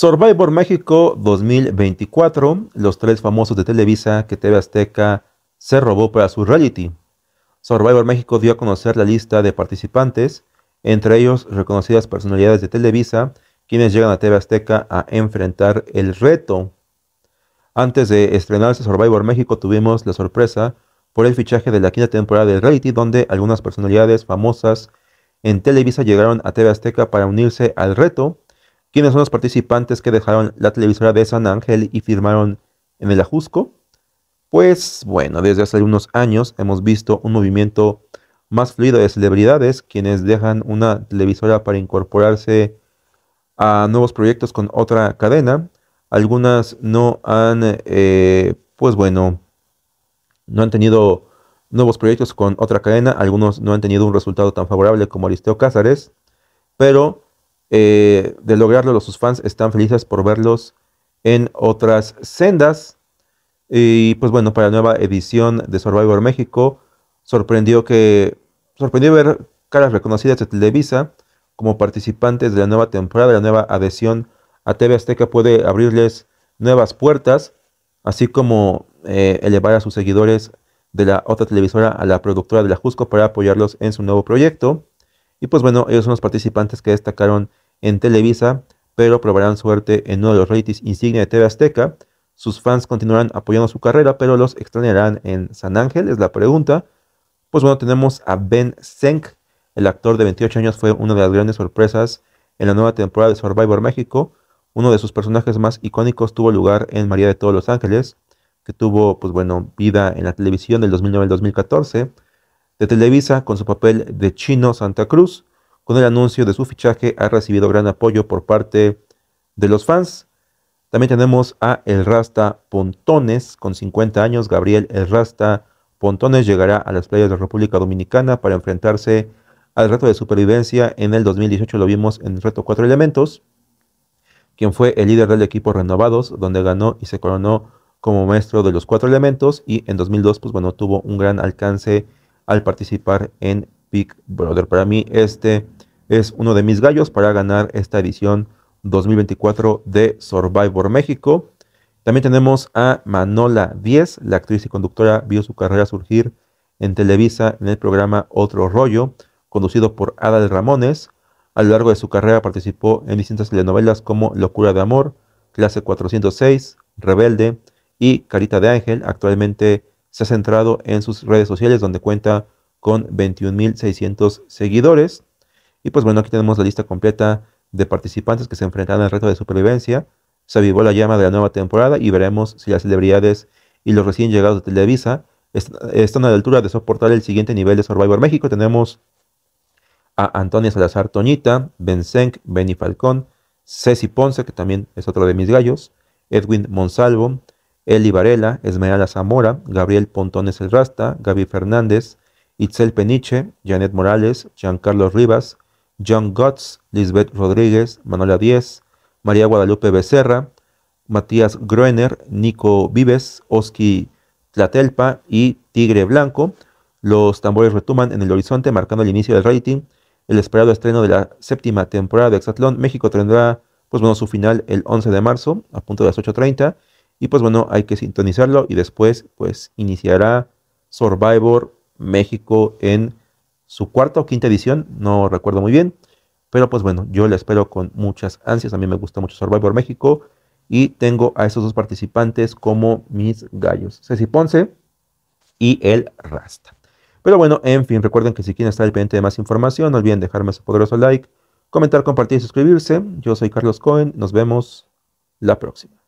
Survivor México 2024, los tres famosos de Televisa que TV Azteca se robó para su reality. Survivor México dio a conocer la lista de participantes, entre ellos reconocidas personalidades de Televisa, quienes llegan a TV Azteca a enfrentar el reto. Antes de estrenarse Survivor México tuvimos la sorpresa por el fichaje de la quinta temporada del reality, donde algunas personalidades famosas en Televisa llegaron a TV Azteca para unirse al reto. ¿Quiénes son los participantes que dejaron la televisora de San Ángel y firmaron en el Ajusco? Pues bueno, desde hace algunos años hemos visto un movimiento más fluido de celebridades, quienes dejan una televisora para incorporarse a nuevos proyectos con otra cadena. Algunas no han, eh, pues bueno, no han tenido nuevos proyectos con otra cadena, algunos no han tenido un resultado tan favorable como Aristeo Cázares, pero eh, de lograrlo, sus fans están felices por verlos en otras sendas. Y pues bueno, para la nueva edición de Survivor México, sorprendió que sorprendió ver caras reconocidas de Televisa como participantes de la nueva temporada, la nueva adhesión a TV Azteca puede abrirles nuevas puertas, así como eh, elevar a sus seguidores de la otra televisora a la productora de la Jusco para apoyarlos en su nuevo proyecto. Y pues bueno, ellos son los participantes que destacaron en Televisa, pero probarán suerte en uno de los realities insignia de TV Azteca. Sus fans continuarán apoyando su carrera, pero los extrañarán en San Ángel, es la pregunta. Pues bueno, tenemos a Ben Senk, el actor de 28 años, fue una de las grandes sorpresas en la nueva temporada de Survivor México. Uno de sus personajes más icónicos tuvo lugar en María de todos los Ángeles, que tuvo, pues bueno, vida en la televisión del 2009 al 2014, de Televisa con su papel de Chino Santa Cruz, con el anuncio de su fichaje ha recibido gran apoyo por parte de los fans. También tenemos a El Rasta Pontones, con 50 años. Gabriel El Rasta Pontones llegará a las playas de la República Dominicana para enfrentarse al reto de supervivencia. En el 2018 lo vimos en el reto Cuatro Elementos, quien fue el líder del equipo Renovados, donde ganó y se coronó como maestro de los Cuatro Elementos. Y en 2002, pues bueno, tuvo un gran alcance al participar en Big Brother. Para mí este es uno de mis gallos para ganar esta edición 2024 de Survivor México. También tenemos a Manola 10, la actriz y conductora vio su carrera surgir en Televisa en el programa Otro Rollo, conducido por Adal Ramones. A lo largo de su carrera participó en distintas telenovelas como Locura de Amor, Clase 406, Rebelde y Carita de Ángel. Actualmente se ha centrado en sus redes sociales donde cuenta con 21.600 seguidores. Y pues bueno, aquí tenemos la lista completa de participantes que se enfrentarán al reto de supervivencia. Se avivó la llama de la nueva temporada y veremos si las celebridades y los recién llegados de Televisa están a la altura de soportar el siguiente nivel de Survivor México. Tenemos a Antonio Salazar Toñita, Benzenk, Benny Falcón, Ceci Ponce, que también es otro de mis gallos, Edwin Monsalvo, Eli Varela, Esmeralda Zamora, Gabriel Pontones El Rasta, Gaby Fernández, Itzel Peniche, Janet Morales, Giancarlo Rivas, John Gotts, Lisbeth Rodríguez, Manuela Díez, María Guadalupe Becerra, Matías Groener, Nico Vives, Oski Tlatelpa y Tigre Blanco. Los tambores retuman en el horizonte, marcando el inicio del rating. El esperado estreno de la séptima temporada de Exatlón México tendrá, pues bueno, su final el 11 de marzo, a punto de las 8.30. Y pues bueno, hay que sintonizarlo y después, pues, iniciará Survivor México en su cuarta o quinta edición, no recuerdo muy bien. Pero pues bueno, yo la espero con muchas ansias. A mí me gusta mucho Survivor México y tengo a esos dos participantes como mis gallos, Ceci Ponce y el Rasta. Pero bueno, en fin, recuerden que si quieren estar al pendiente de más información, no olviden dejarme su poderoso like, comentar, compartir y suscribirse. Yo soy Carlos Cohen, nos vemos la próxima.